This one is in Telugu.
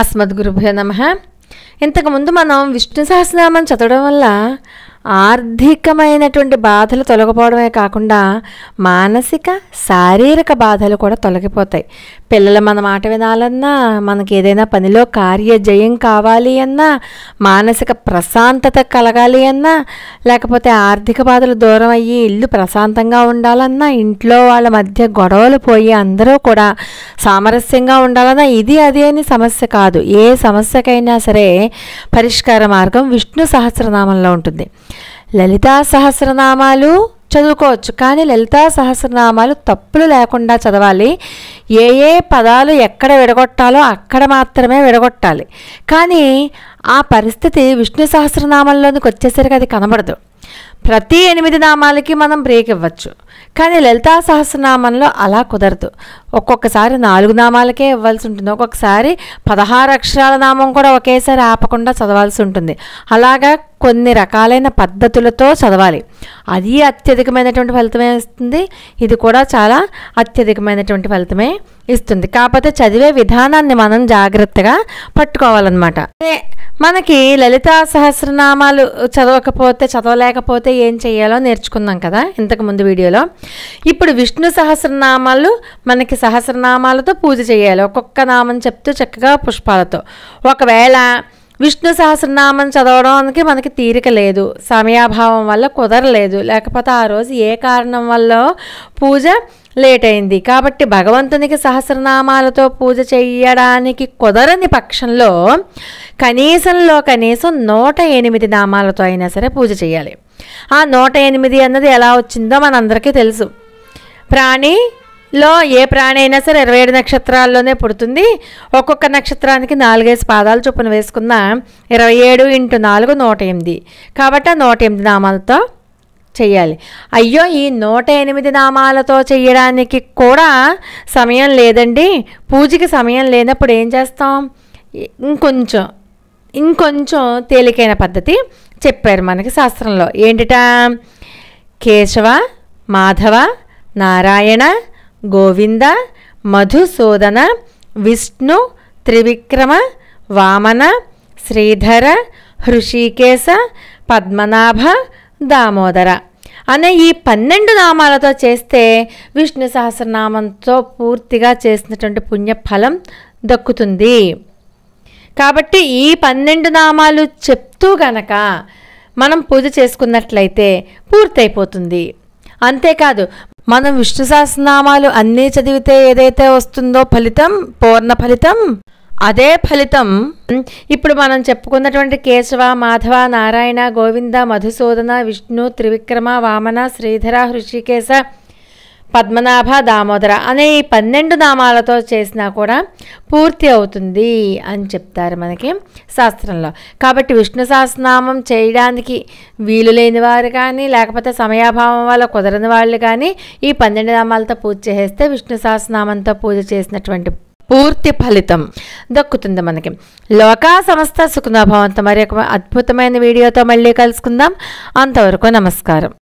అస్మద్గురుభ్యో నమ ఇంతకుముందు మనం విష్ణు సహస్రనామం చదవడం వల్ల ఆర్థికమైనటువంటి బాధలు తొలగిపోవడమే కాకుండా మానసిక శారీరక బాధలు కూడా తొలగిపోతాయి పిల్లలు మన మాట వినాలన్నా మనకి ఏదైనా పనిలో కార్య జయం కావాలి అన్నా మానసిక ప్రశాంతత కలగాలి అన్నా లేకపోతే ఆర్థిక బాధలు దూరం అయ్యి ఇల్లు ప్రశాంతంగా ఉండాలన్నా ఇంట్లో వాళ్ళ మధ్య గొడవలు పోయి అందరూ కూడా సామరస్యంగా ఉండాలన్నా ఇది అది అని సమస్య కాదు ఏ సమస్యకైనా సరే పరిష్కార మార్గం విష్ణు సహస్రనామంలో ఉంటుంది లలితా సహస్రనామాలు చదువుకోవచ్చు కానీ లలితా సహస్రనామాలు తప్పులు లేకుండా చదవాలి ఏ ఏ పదాలు ఎక్కడ విడగొట్టాలో అక్కడ మాత్రమే విడగొట్టాలి కానీ ఆ పరిస్థితి విష్ణు సహస్రనామంలోనికి వచ్చేసరికి అది కనబడదు ప్రతి ఎనిమిది నామాలకి మనం బ్రేక్ ఇవ్వచ్చు కానీ లలితా సహస్రనామంలో అలా కుదరదు ఒక్కొక్కసారి నాలుగు నామాలకే ఇవ్వాల్సి ఉంటుంది ఒక్కొక్కసారి పదహారు అక్షరాల నామం కూడా ఒకేసారి ఆపకుండా చదవాల్సి ఉంటుంది అలాగా కొన్ని రకాలైన పద్ధతులతో చదవాలి అది అత్యధికమైనటువంటి ఫలితమే ఇస్తుంది ఇది కూడా చాలా అత్యధికమైనటువంటి ఫలితమే ఇస్తుంది కాకపోతే చదివే విధానాన్ని మనం జాగ్రత్తగా పట్టుకోవాలన్నమాట మనకి లలితా సహస్రనామాలు చదవకపోతే చదవలేకపోతే ఏం చేయాలో నేర్చుకున్నాం కదా ఇంతకుముందు వీడియోలో ఇప్పుడు విష్ణు సహస్రనామాలు మనకి సహస్రనామాలతో పూజ చేయాలి ఒక్కొక్క నామం చెప్తూ చక్కగా పుష్పాలతో ఒకవేళ విష్ణు సహస్రనామం చదవడానికి మనకి తీరిక లేదు సమయాభావం వల్ల కుదరలేదు లేకపోతే ఆ రోజు ఏ కారణం వల్ల పూజ లేట్ అయింది కాబట్టి భగవంతునికి సహస్రనామాలతో పూజ చేయడానికి కుదరని పక్షంలో కనీసంలో కనీసం నూట ఎనిమిది నామాలతో అయినా సరే పూజ చేయాలి ఆ నూట ఎనిమిది అన్నది ఎలా వచ్చిందో మనందరికీ తెలుసు ప్రాణి లో ఏ ప్రాణి అయినా సరే ఇరవై ఏడు నక్షత్రాల్లోనే పుడుతుంది ఒక్కొక్క నక్షత్రానికి నాలుగైదు పాదాలు చొప్పున వేసుకున్న ఇరవై ఏడు ఇంటూ నాలుగు నూట ఎనిమిది కాబట్టి ఆ నూట ఎనిమిది నామాలతో చేయాలి అయ్యో ఈ నూట ఎనిమిది నామాలతో చేయడానికి కూడా సమయం లేదండి పూజకి సమయం లేనప్పుడు ఏం చేస్తాం ఇంకొంచెం ఇంకొంచెం తేలికైన పద్ధతి చెప్పారు మనకి శాస్త్రంలో ఏంటిట కేశవ మాధవ నారాయణ గోవింద మధుసూదన విష్ణు త్రివిక్రమ వామన శ్రీధర హృషికేశ పద్మనాభ దామోదర అనే ఈ పన్నెండు నామాలతో చేస్తే విష్ణు సహస్రనామంతో పూర్తిగా చేసినటువంటి పుణ్యఫలం దక్కుతుంది కాబట్టి ఈ పన్నెండు నామాలు చెప్తూ గనక మనం పూజ చేసుకున్నట్లయితే పూర్తయిపోతుంది అంతేకాదు మనం విష్ణు సహస్రనామాలు అన్నీ చదివితే ఏదైతే వస్తుందో ఫలితం పూర్ణ ఫలితం అదే ఫలితం ఇప్పుడు మనం చెప్పుకున్నటువంటి కేశవ మాధవ నారాయణ గోవింద మధుసూదన విష్ణు త్రివిక్రమ వామన శ్రీధర హృషికేశ పద్మనాభ దామోదర అనే ఈ పన్నెండు నామాలతో చేసినా కూడా పూర్తి అవుతుంది అని చెప్తారు మనకి శాస్త్రంలో కాబట్టి విష్ణు సహస్రనామం చేయడానికి వీలు లేని వారు కానీ లేకపోతే సమయాభావం వల్ల కుదరని వాళ్ళు కానీ ఈ పన్నెండు నామాలతో పూజ చేస్తే విష్ణు సహస్రనామంతో పూజ చేసినటువంటి పూర్తి ఫలితం దక్కుతుంది మనకి లోకా సంస్థ సుఖనాభవంతో మరి ఒక అద్భుతమైన వీడియోతో మళ్ళీ కలుసుకుందాం అంతవరకు నమస్కారం